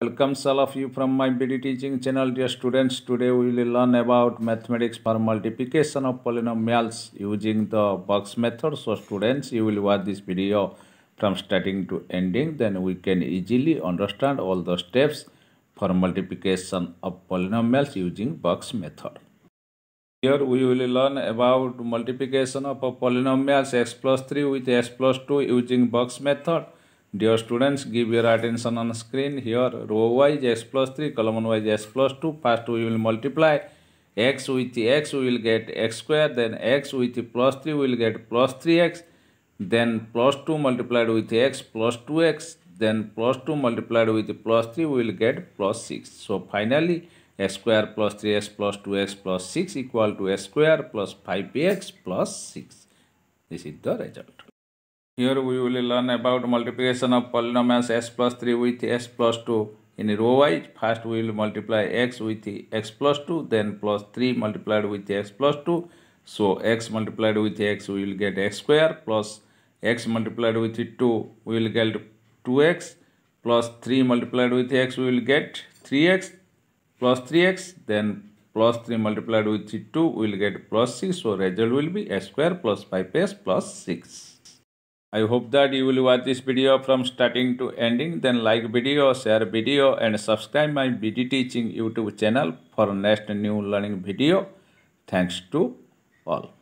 Welcome, all of you from my BD teaching channel dear students. Today we will learn about mathematics for multiplication of polynomials using the box method. So students you will watch this video from starting to ending then we can easily understand all the steps for multiplication of polynomials using box method. Here we will learn about multiplication of polynomials x plus 3 with x plus 2 using box method. Dear students, give your attention on screen. Here, row wise x plus 3, column wise x plus 2. First, we will multiply x with x, we will get x square. Then x with plus 3, we will get plus 3x. Then plus 2 multiplied with x, plus 2x. Then plus 2 multiplied with plus 3, we will get plus 6. So, finally, x square plus 3x plus 2x plus 6 equal to x square plus 5x plus 6. This is the result. Here we will learn about multiplication of polynomials S 3 with S 2 in row wise. First we will multiply x with x plus 2 then plus 3 multiplied with x plus 2. So x multiplied with x we will get x square plus x multiplied with 2 we will get 2x plus 3 multiplied with x we will get 3x plus 3x then plus 3 multiplied with 2 we will get plus 6 so result will be x square plus 5x plus 6. I hope that you will watch this video from starting to ending. Then like video, share video and subscribe my BD Teaching YouTube channel for next new learning video. Thanks to all.